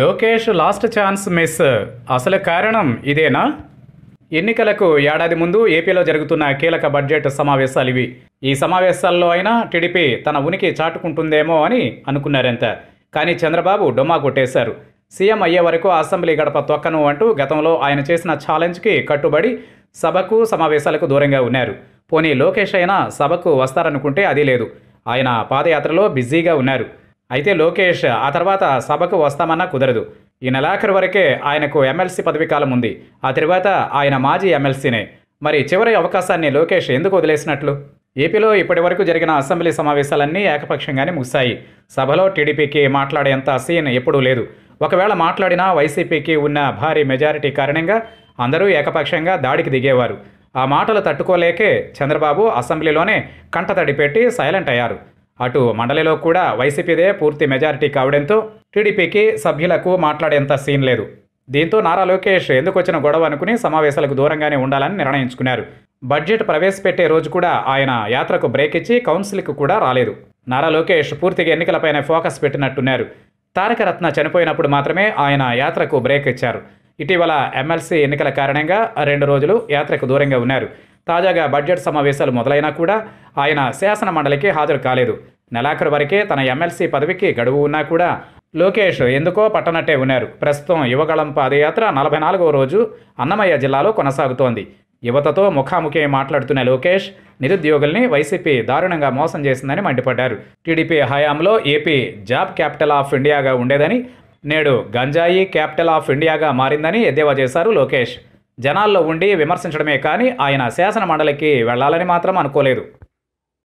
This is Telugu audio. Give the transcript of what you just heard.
లోకేష్ లాస్ట్ ఛాన్స్ మిస్ అసలు కారణం ఇదేనా ఎన్నికలకు ఏడాది ముందు ఏపీలో జరుగుతున్న కీలక బడ్జెట్ సమావేశాలు ఇవి ఈ సమావేశాల్లో అయినా టీడీపీ తన ఉనికి చాటుకుంటుందేమో అని అనుకున్నారంత కానీ చంద్రబాబు డొమ్మా కొట్టేశారు సీఎం అయ్యే వరకు అసెంబ్లీ గడప తొక్కను అంటూ గతంలో ఆయన చేసిన ఛాలెంజ్కి కట్టుబడి సభకు సమావేశాలకు దూరంగా ఉన్నారు పోనీ లోకేష్ అయినా సభకు వస్తారనుకుంటే అది లేదు ఆయన పాదయాత్రలో బిజీగా ఉన్నారు అయితే లోకేష్ ఆ తర్వాత సభకు వస్తామన్నా కుదరదు ఈ నెలాఖరు వరకే ఆయనకు ఎమ్మెల్సీ పదవి కాలం ఉంది ఆ తర్వాత ఆయన మాజీ ఎమ్మెల్సీనే మరి చివరి అవకాశాన్ని లోకేష్ ఎందుకు వదిలేసినట్లు ఏపీలో ఇప్పటివరకు జరిగిన అసెంబ్లీ సమావేశాలన్నీ ఏకపక్షంగానే ముగిశాయి సభలో టీడీపీకి మాట్లాడేంత సీన్ ఎప్పుడూ లేదు ఒకవేళ మాట్లాడినా వైసీపీకి ఉన్న భారీ మెజారిటీ కారణంగా అందరూ ఏకపక్షంగా దాడికి దిగేవారు ఆ మాటలు తట్టుకోలేకే చంద్రబాబు అసెంబ్లీలోనే కంటతడి పెట్టి సైలెంట్ అయ్యారు అటు మండలిలో కూడా వైసీపీదే పూర్తి మెజారిటీ కావడంతో టీడీపీకి సభ్యులకు మాట్లాడేంత సీన్ లేదు దీంతో నారా లోకేష్ ఎందుకు వచ్చిన గొడవ అనుకుని సమావేశాలకు దూరంగానే ఉండాలని నిర్ణయించుకున్నారు బడ్జెట్ ప్రవేశపెట్టే రోజు కూడా ఆయన యాత్రకు బ్రేక్ ఇచ్చి కౌన్సిల్కి కూడా రాలేదు నారా లోకేష్ పూర్తిగా ఎన్నికలపైన ఫోకస్ పెట్టినట్టున్నారు తారకరత్న చనిపోయినప్పుడు మాత్రమే ఆయన యాత్రకు బ్రేక్ ఇచ్చారు ఇటీవల ఎమ్మెల్సీ ఎన్నికల కారణంగా రెండు రోజులు యాత్రకు దూరంగా ఉన్నారు తాజాగా బడ్జెట్ సమావేశాలు మొదలైనా కూడా ఆయన శాసన మండలికి హాజరు కాలేదు నెలాఖరు వరకే తన ఎమ్మెల్సీ పదవికి గడువు ఉన్నా కూడా లోకేష్ ఎందుకో పట్టనట్టే ఉన్నారు ప్రస్తుతం యువగళం పాదయాత్ర నలభై నాలుగవ రోజు అన్నమయ్య జిల్లాలో కొనసాగుతోంది యువతతో ముఖాముఖి మాట్లాడుతున్న లోకేష్ నిరుద్యోగుల్ని వైసీపీ దారుణంగా మోసం చేసిందని మండిపడ్డారు టీడీపీ హయాంలో ఏపీ జాబ్ క్యాపిటల్ ఆఫ్ ఇండియాగా ఉండేదని నేడు గంజాయి క్యాపిటల్ ఆఫ్ ఇండియాగా మారిందని ఎద్దేవా చేశారు లోకేష్ జనాల్లో ఉండి విమర్శించడమే కానీ ఆయన శాసన మండలికి వెళ్లాలని మాత్రం అనుకోలేదు